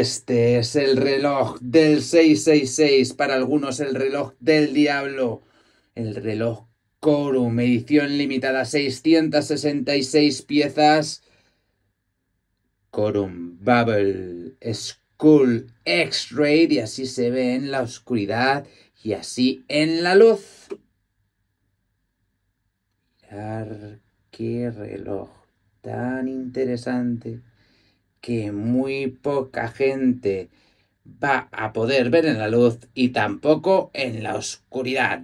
Este es el reloj del 666, para algunos el reloj del diablo, el reloj Corum, edición limitada, 666 piezas. Corum Bubble Skull, X-Ray, y así se ve en la oscuridad y así en la luz. qué reloj tan interesante que muy poca gente va a poder ver en la luz y tampoco en la oscuridad.